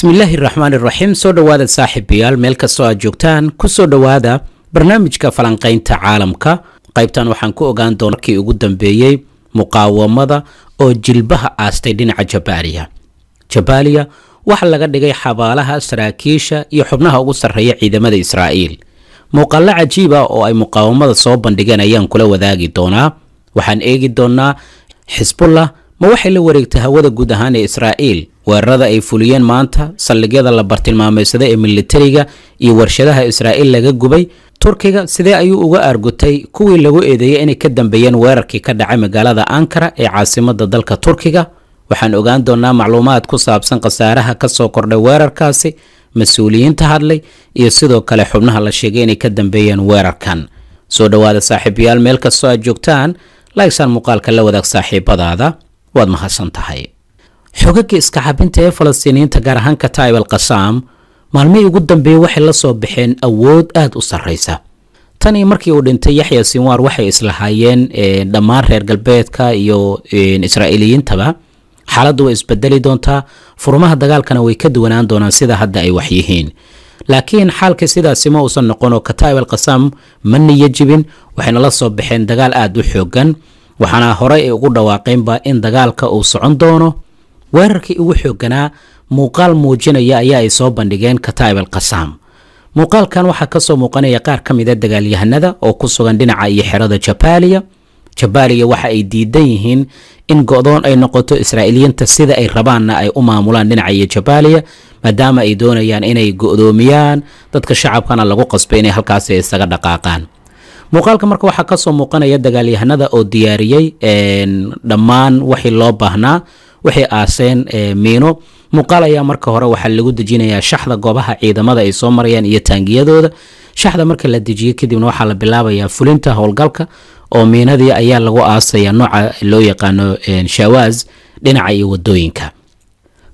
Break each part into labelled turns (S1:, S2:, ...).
S1: bismillaahi raxmaan iraxiim soo dhowaada saaxiibayaal meel kastoo aad joogtaan ku soo dhowaada barnaamijka falanqaynta caalamka qaybtan waxaan ku ogaan doonarkii ugu dambeeyey muqaawamada oo jilbaha aastay dhinaca jabaaliya jabaaliya waxa laga dhigay xabaalaha saraakiisha iyo xubnaha ugu sarreeya ciidamada israa'iil muuqaallo cajiib ah oo ay muqaawamada soo bandhigeen ayaan kula wadaagi doonaa waxaan eegi doonaa xisbullah ma waxay la wareegtay hawada guud ahaan ee israa'iil weerarada ay fuliyeen maanta saldhigyada la bartilmaameysaday ee militariga iyo warshadaha israa'iil laga gubay turkiga sidee ayuu uga argutay kuwii lagu eedeeyay inay ka dambeeyeen weerarkii ka dhacay magaalada ankara ee caasimadda dalka turkiga waxaan ogaan doonnaa macluumaad ku saabsan khasaaraha ka soo kordhay weerarkaasi mas-uuliyiinta hadlay iyo sidoo kale xubnaha la sheegay inay ka dambeeyeen weerarkan soo dhowaada saaxiibayaal meel kastoo aad joogtaan laagsan muuqaalka la wadaag saaxiibadaada waad mahadsan tahay xogagii iska xabinta ee falastiiniyiinta gaar ahaan kataa'ib al qasaam maalmihii ugu dambeeyey waxay la soo baxeen awood aad u sarraysa tanii markii uu dhintay yaxya sinwaar waxay islahaayeen dhammaan reer galbeedka iyo israa'iiliyiintaba xaaladdu way isbedeli doontaa furmaha dagaalkana way ka duwanaan doonaan sida hadda ay wax yihiin laakiin xaalka sidaasi ma uusan noqon oo kataa'ib al qasaam ma niyo jibin waxayna la soo baxeen dagaal aad u xooggan waxaana horey ay ugu dhawaaqeenba in dagaalka uu socon doono weerarkii ugu xooganaa muuqaal muujinaya ayaa ay soo bandhigeen kataa'ib alqasaam muuqaalkan waxaa kasoo muuqanaya qaar ka mida dagaalyahanada oo ku sugan dhinaca iyo xerada jabaaliya jabaaliya waxa ay diidan yihiin in go'doon ay noqoto israa'iiliyiinta sida ay rabaanna ay u maamulaan dhinaca iyo jabaaliya maadaama ay doonayaan inay go'doomiyaan dadka shacabkana lagu qasbay inay halkaasi isaga dhaqaaqaan muuqaalka marka waxaa kasoo muuqanaya dagaalyahanada oo diyaariyey dhammaan waxii loo baahnaa waxay aaseen miino muuqaal ayaa marka hore waxaa lagu dejinayaa shaxda goobaha ciidamada ay soo marayaan iyo taangiyadooda shaxda marka la dejiyo kadibna waxaa la bilaabayaa fulinta howlgalka oo miinadii ayaa lagu aasaya nooca loo yaqaano shawaas dhinaca iyo wadooyinka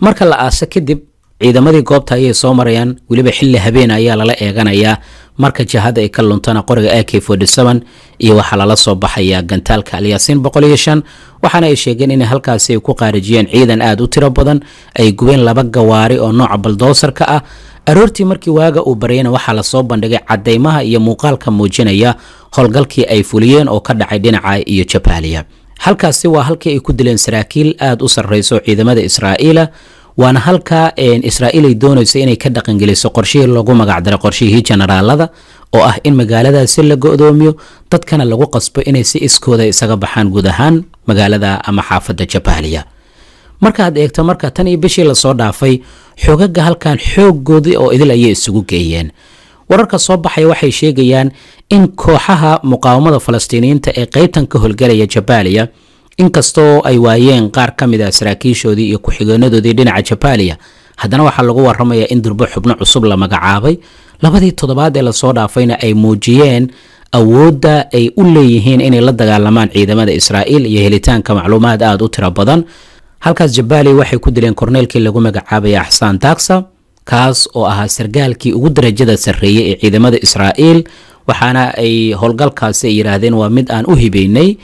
S1: marka la aaso kadib ciidamadii goobta ayay soo marayaan weliba xilli habeen ayaa lala eeganayaa marka jihada ay ka luntana qoriga ak iyo waxaa lala soo baxaya gantaalka alyaasiin waxaana ay sheegeen in halkaasi ay ku qaarijiyeen ciidan aada u tiro badan ay gubeen laba gawaari oo nooca baldoosarka ah aroortii markii waaga uu baryayna waxaa lasoo bandhigay cadeymaha iyo muuqaalka muujinaya howlgalkii ay fuliyeen oo ka dhacay dhinaca iyo jabaaliya halkaasi waa halkii ay ku dileen saraakiil aada u sarreyso ciidamada israa'iila waana halka israa'iil ay doonayso inay ka dhaqangeliso qorshihii lagu magacdaray qorshihii jenaraalada oo ah in magaaladaasi la go-doomiyo dadkana lagu qasbo inay si iskooda isaga baxaan guud ahaan magaalada ama xaafadda jabaaliya markaad eegto marka tan iyo bishii lasoo dhaafay xogaga halkan xoogoodii oo idil ayay isugu geeyeen wararka soo baxay waxay sheegayaan in kooxaha muqaawamada falastiiniyiinta ee qaybtan ka holgalaya jabaaliya inkastoo ay waayeen qaar ka mid a ah saraakiishoodii iyo ku-xigeenadoodii dhinaca jabaaliya haddana waxaa lagu waramayaa in durbo xubno cusub la magacaabay labadii toddobaad ee lasoo dhaafayna ay muujiyeen awoodda ay u leeyihiin inay la dagaalamaan ciidamada israa'iil iyo helitaanka macluumaad aad u tiro badan halkaas jabaali waxay ku dileen korneelkii lagu magacaabay axsaan taagsa kaas oo ahaa sargaalkii ugu darajada sarreeyey ee ciidamada israa'iil waxaana ay howlgalkaasi ay yidhaahdeen waa mid aan u hibeynay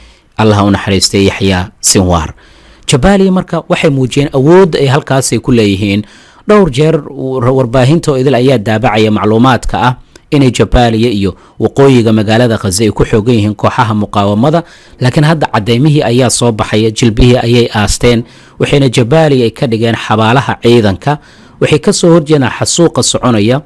S1: allah u naxariistay yaxyaa sinwaar jabaaliya marka waxay muujiyeen awoodda ay halkaasay ku leeyihiin dhowr jeer warbaahinta oo idil ayaa daabacaya macluumaadka ah inay jabaaliya iyo waqooyiga magaalada khase ay ku xoogan yihiin kooxaha muqaawamada laakiin hadda cadeymihii ayaa soo baxaya jilbihii ayay aasteen waxayna jabaaliya ay ka dhigeen xabaalaha ciidanka waxay kasoo horjeedaan xasuuqa soconaya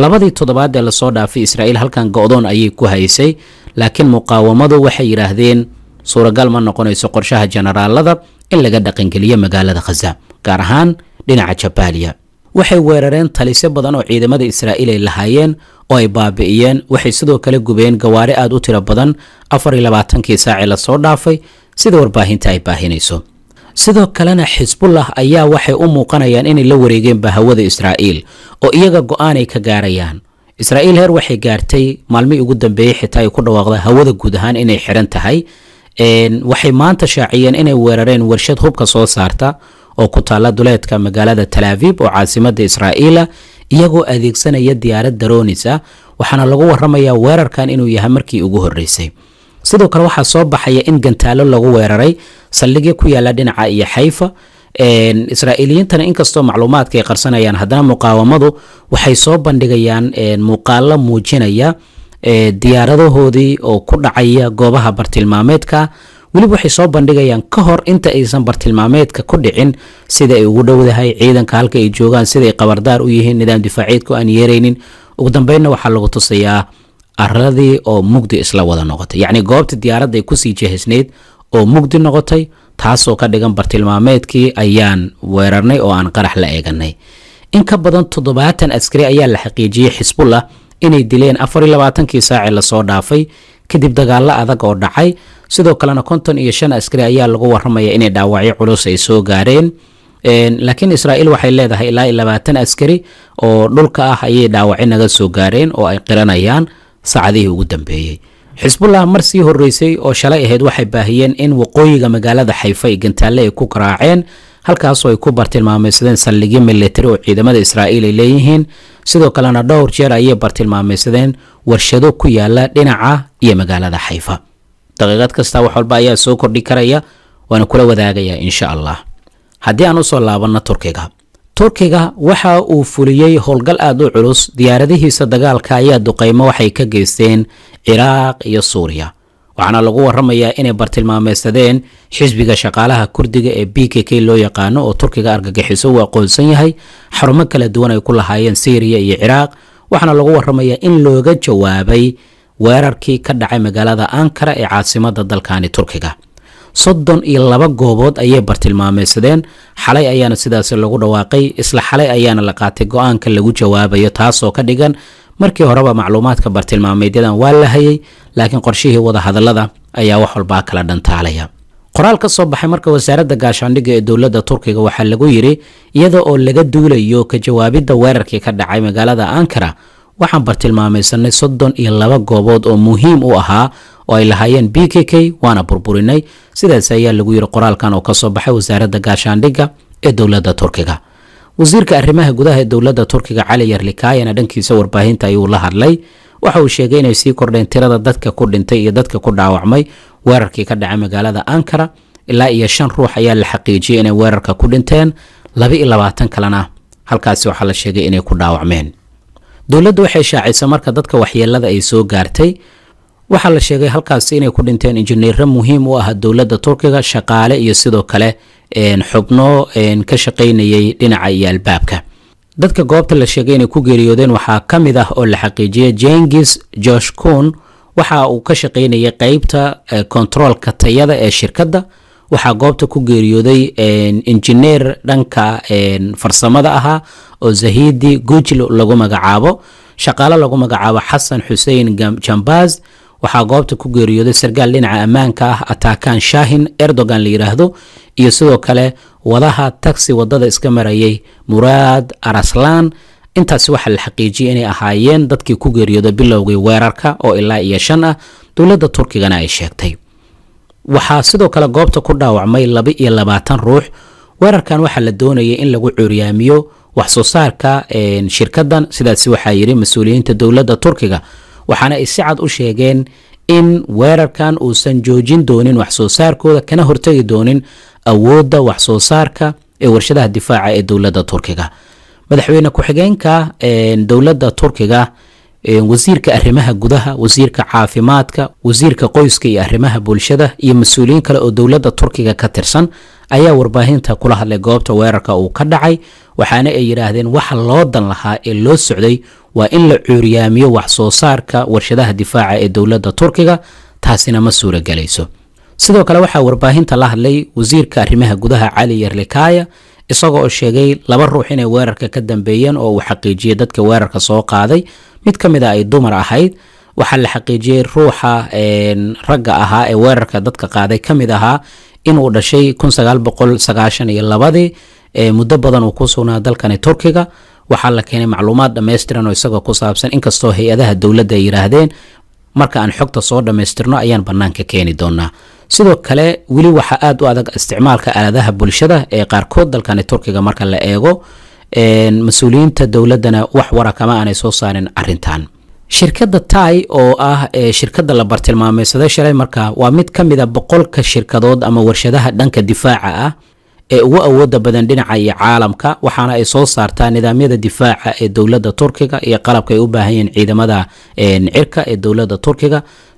S1: labadii toddobaad ee lasoo dhaafay israa'iil halkan go-doon ayay ku haysay laakiin muqaawamadu waxay yidhaahdeen suuragal ma noqonayso qorshaha jenaraalada in laga dhaqangeliyo magaalada khaza gaar ahaan dhinaca jabaaliya waxay weerareen talise badan oo ciidamada israa'iil ay lahaayeen oo ay baabi'iyeen waxay sidoo kale gubeen gawaari aad u tiro badan afar iyo labaatankii saacee lasoo dhaafay sida warbaahinta ay baahinayso sidoo kalena xisbullah ayaa waxay u muuqanayaan inay la wareegeenba hawada israa'iil oo iyaga go'aanay ka gaarayaan israa'iil heer waxay gaartay maalmihii ugu dambeeyey xitaa ay ku dhawaaqda hawada guud ahaan inay xiran tahay waxay maanta shaaciyeen inay weerareen warshad hubka soo saarta oo ku taalla duleedka magaalada talaafib oo caasimada israa'iila ah, iyagoo adeegsanaya diyaarad daroonisa waxaana lagu waramayaa weerarkan inuu yahay markii ugu horreysay sidoo kale waxaa soo baxaya in gantaalo lagu weeraray saldhigii ku yaala dhinaca iyo xayfa israa'iiliyiintana inkastoo macluumaadka qarsanayaan haddana muqaawamadu waxay soo bandhigayaan muuqaalo muujinaya diyaaradahoodii oo ku dhacaya goobaha bartilmaameedka weliba waxay soo bandhigayaan ka hor inta aysan bartilmaameedka ku dhicin sida ay ugu dhowdahay ciidanka halka ay joogaan sidaay qabardaar u yihiin nidaam difaaceedku aan yeeraynin ugu dambeynna waxaa lagu tusayaa aradii oo mugdi isla wada noqotay yacnii goobta diyaaradda ay kusii jehasneyd oo mugdi noqotay taasoo ka dhigan bartilmaameedkii ayaan weerarnay oo aan qarax la eeganay in ka badan toddobaatan askari ayaa la xaqiijiyey xisbullah inay dileen afar iyo labaatankii saaci lasoo dhaafay kadib dagaalo adag oo dhacay sidoo kalena konton iyo shan askari ayaa lagu waramaya inay dhaawacyo culus ay soo gaareen laakiin israa'iil waxay leedahay ilaa iyo labaatan askari oo dhulka ah ayay dhaawacyo naga soo gaareen oo ay qiranayaan sacadihii ugu dambeeyey xisbullah mar sii horeysay oo shalay ahayd waxay baahiyeen in waqooyiga magaalada xayfa iyo gantaale ay ku garaaceen halkaasoo ay ku bartilmaamaysadeen saldhigyo militari oo ciidamada israa'iil ay leeyihiin sidoo kalena dhowr jeer ayay bartilmaamaysadeen warshado ku yaala dhinaca iyo magaalada xayfa daqiiqad kasta wax walba ayaa soo kordhi karaya waana kula wadaagayaa insha allah haddii aan usoo laabanno turkiga turkiga waxa uu fuliyey howlgal aada u culus diyaaradihiisa dagaalka ayaa duqaymo waxay ka geysteen ciraaq iyo suuriya waxaana lagu waramayaa inay bartilmaamaysadeen xisbiga shaqaalaha kurdiga ee b k k loo yaqaano oo turkiga argagixiso uu aqoonsan yahay xarumo kala duwan ay ku lahaayeen syriya iyo ciraaq waxaana lagu waramayaa in looga jawaabay weerarkii ka dhacay magaalada ankara ee caasimada dalkani turkiga soddon iyo laba goobood ayay bartilmaamaysadeen xalay ayaana sidaasi lagu dhawaaqay isla xalay ayaana la qaatay go-aanka lagu jawaabayo taasoo ka dhigan markii horeba macluumaadka bartilmaameedyadan waa la hayay laakiin qorshihii wadahadallada ayaa wax walbaa kala dhantaalaya qoraal ka soo baxay marka wasaaradda gaashaandhigga ee dowladda turkiga waxaa lagu yidhi iyada oo laga duulayo ka jawaabidda weerarkii ka dhacay magaalada ankara waxaan bartilmaameysanay soddon iyo laba goobood oo muhiim u ahaa oo ay lahaayeen b k k waana burburinay sidaas ayaa lagu yidhi qoraalkan oo ka soo baxay wasaaradda gaashaandhigga ee dowladda turkiga wasiirka arrimaha gudaha ee dowladda turkiga cali yarlikayana dhankiisa warbaahinta ayuu la hadlay waxa uu sheegay inay sii kordheen tirada dadka ku dhintay iyo dadka ku dhaawacmay weerarkii ka dhacay magaalada ankara ilaa iyo shan ruux ayaa la xaqiijiyay inay weerarka ku dhinteen laba iyo labaatan kalena halkaasi waxaa la sheegay inay ku dhaawacmeen dowladdu waxay shaaciso marka dadka waxyeelada ay soo gaartay waxaa la sheegay halkaasi inay ku dhinteen injineero muhiim u ah dowladda turkiga shaqaale iyo sidoo kale xubno ka shaqaynayay dhinaca iyo albaabka dadka goobta la sheegay inay ku geeriyoodeen waxaa ka mid ah oo la xaqiijiyay jengis josh kun waxa uu ka shaqaynayay qeybta kontaroolka e, tayada ee shirkadda waxaa goobta ku geeriyooday injineer dhanka farsamada ahaa oo zahidi gujl lagu magacaabo shaqaale lagu magacaabo xasan xusein jambaz waxaa goobta ku geeriyooday sarkaal dhinaca ammaanka ah ataakan shaahin erdogan la yidhaahdo iyo sidoo kale wadaha taxi wadada iska marayay muraad araslan intaasi waxaa la xaqiijiyay inay ahaayeen dadkii ku geeriyooday bilowgii weerarka oo ilaa iyo shan ah dowladda turkigana ay sheegtay waxaa sidoo kale goobta ku dhaawacmay laba iyo labaatan ruux weerarkan waxaa la doonayay in lagu curyaamiyo wax soo saarka shirkaddan sidaasi waxaa yidhi mas-uuliyiinta dowladda turkiga waxaana ay si cad u sheegeen in weerarkan uusan joojin doonin waxsoo saarkooda kana hortegi doonin awoodda wax soo saarka ee warshadaha difaaca ee dowladda turkiga madaxweyne ku-xigeenka dowladda turkiga إيه، وزيرك أهرمها جودها وزيرك عافماتك وزيرك قويسك أهرمها بولشدة يمسؤولين إيه، كلا الدولة التركية كترسن أي ورباهن تقولها لجابت ويرك أو كدعي وحنا إيرادين وح لها اللو إيه، السعودي وإن العريامي وحصوصارك ورشدة الدفاع الدولة التركية تحسين مسؤول جليسو سيدوك لوحا ورباهن تلاح لي وزيرك أهرمها جودها علي يرلكايا isaga oo sheegay laba ruux inay weerarka ka dambeeyeen oo uu xaqiijiyey dadka weerarka soo qaaday mid ka mid a ay dumar ahayd waxaa la xaqiijiyey ruuxa ragga ahaa ee weerarka dadka qaaday ka mid ahaa inuu dhashay muddo badan uu ku sugnaa dalkani turkiga waxaa la keenay macluumaad dhammaystiran oo isagoo ku saabsan inkastoo hay-adaha dowladda ay yidhaahdeen marka aan xogta soo dhammaystirno ayaan bannaanka keeni doonaa sidoo kale weli waxaa aad u adag isticmaalka aaladaha bulshada ee qaarkood dalkani turkiga marka la eego mas-uuliyiinta dowladana wax wara kama aanay soo saarin arintan shirkadda tai oo ah shirkadda la bartilmaameysaday shalay markaa waa mid ka mida ah boqolka shirkadood ama warshadaha dhanka difaaca ah ee ugu awooda badan dhinaca iyo caalamka waxaana ay soo saartaa nidaamyada difaaca ee dowladda turkiga iyo qalabka ay u baahan yihiin ciidamada cirka ee dowladda turkiga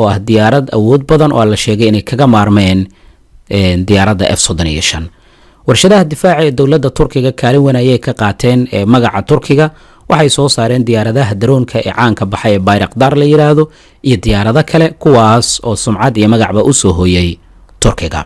S1: oo ah diyaarad awood badan oo la sheegay inay kaga maarmeen diyaaradda f soddon iyo shan warshadaha difaaca ee dowladda turkiga kaalin wanaayay ka qaateen ee magaca turkiga waxay soo saareen diyaaradaha daroonka ee caanka baxay ee bayraqdaar la yidhaahdo iyo diyaarado kale kuwaas oo sumcad iyo magacba u soo hooyay turkiga